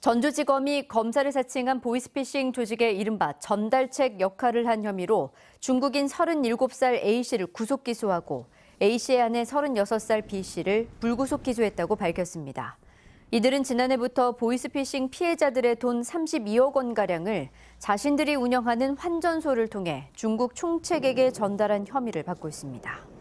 전주지검이 검사를 사칭한 보이스피싱 조직의 이른바 전달책 역할을 한 혐의로 중국인 37살 A씨를 구속 기소하고 A씨의 아내 36살 B씨를 불구속 기소했다고 밝혔습니다. 이들은 지난해부터 보이스피싱 피해자들의 돈 32억 원가량을 자신들이 운영하는 환전소를 통해 중국 총책에게 전달한 혐의를 받고 있습니다.